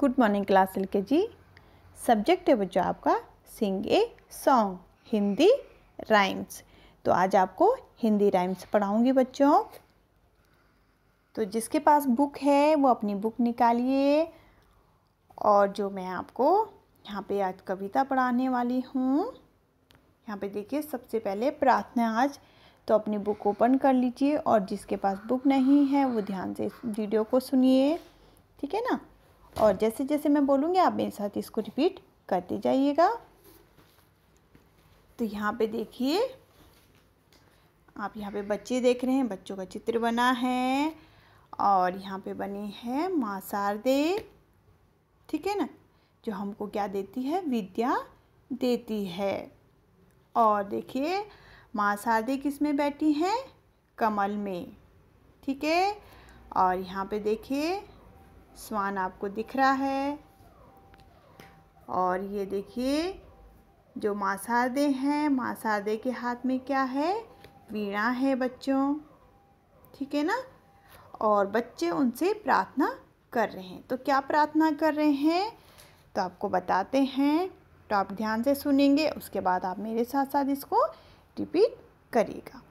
good morning class L के जी subject है बच्चों आपका sing a song Hindi rhymes तो आज आपको हिंदी राइम्स पढ़ाऊंगी बच्चों तो जिसके पास बुक है वो अपनी बुक निकालिए और जो मैं आपको यहाँ पे आज कविता पढ़ाने वाली हूँ यहाँ पे देखिए सबसे पहले प्रार्थना आज तो अपनी बुक ओपन कर लीजिए और जिसके पास बुक नहीं है वो ध्यान से इस वीडियो को सुनिए ठीक है ना और जैसे जैसे मैं बोलूँगी आप मेरे साथ इसको रिपीट करते जाइएगा तो यहाँ पे देखिए आप यहाँ पे बच्चे देख रहे हैं बच्चों का चित्र बना है और यहाँ पे बनी है माँ शारदे ठीक है ना जो हमको क्या देती है विद्या देती है और देखिए माँ शारदे किस में बैठी हैं कमल में ठीक है और यहाँ पे देखिए स्वान आपको दिख रहा है और ये देखिए जो मांसादे हैं मांसादे के हाथ में क्या है वीणा है बच्चों ठीक है ना और बच्चे उनसे प्रार्थना कर रहे हैं तो क्या प्रार्थना कर रहे हैं तो आपको बताते हैं तो आप ध्यान से सुनेंगे उसके बाद आप मेरे साथ साथ इसको रिपीट करिएगा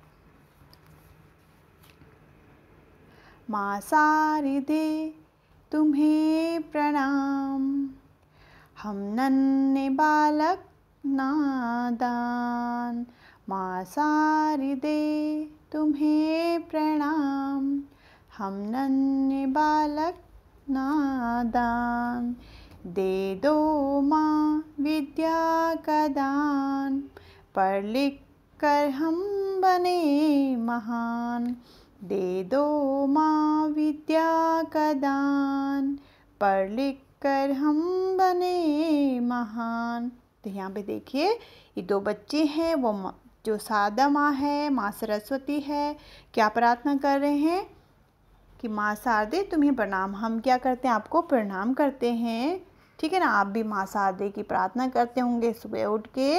मांसारी दे तुम्हें प्रणाम हम नन्हे बालक नादान माँ सारी दे तुम्हें प्रणाम हम नन्हे बालक नादान दे दो माँ विद्या का दान पढ़ लिख कर हम बने महान दे दो माँ विद्या का दान पढ़ लिख कर हम बने महान तो यहाँ पे देखिए ये दो बच्चे हैं वो जो सादा माँ है माँ सरस्वती है क्या प्रार्थना कर रहे हैं कि माँ शारदे तुम्हें प्रणाम हम क्या करते हैं आपको प्रणाम करते हैं ठीक है ना आप भी माँ शारदे की प्रार्थना करते होंगे सुबह उठ के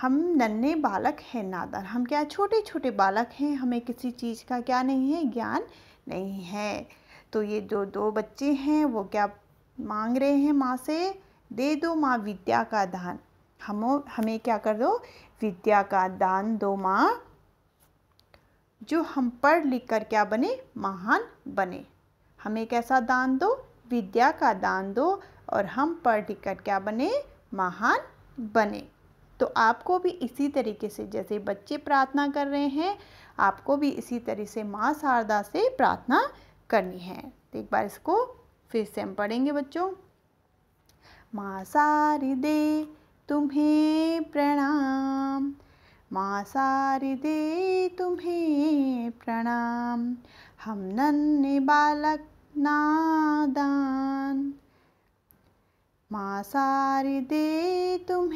हम नन्हे बालक हैं नादान हम क्या छोटे छोटे बालक हैं हमें किसी चीज़ का क्या नहीं है ज्ञान नहीं है तो ये जो दो बच्चे हैं वो क्या मांग रहे हैं माँ से दे दो माँ विद्या का दान हम हमें क्या कर दो विद्या का दान दो माँ जो हम पढ़ लिख कर क्या बने महान बने हमें कैसा दान दो विद्या का दान दो और हम पढ़ लिख कर क्या बने महान बने तो आपको भी इसी तरीके से जैसे बच्चे प्रार्थना कर रहे हैं आपको भी इसी तरह से माँ शारदा से प्रार्थना करनी है तो एक बार इसको फिर से हम पढ़ेंगे बच्चों माँ दे तुम्हें प्रणाम माँ दे तुम्हें प्रणाम हम नन्हे बालक नादान माँ सारी दे तुम्हें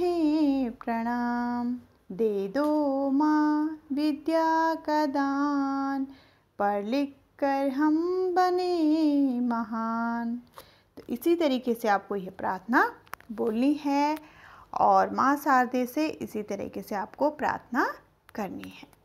प्रणाम दे दो माँ विद्या का दान पढ़ लिख कर हम बने महान तो इसी तरीके से आपको यह प्रार्थना बोलनी है और माँ शारदे से इसी तरीके से आपको प्रार्थना करनी है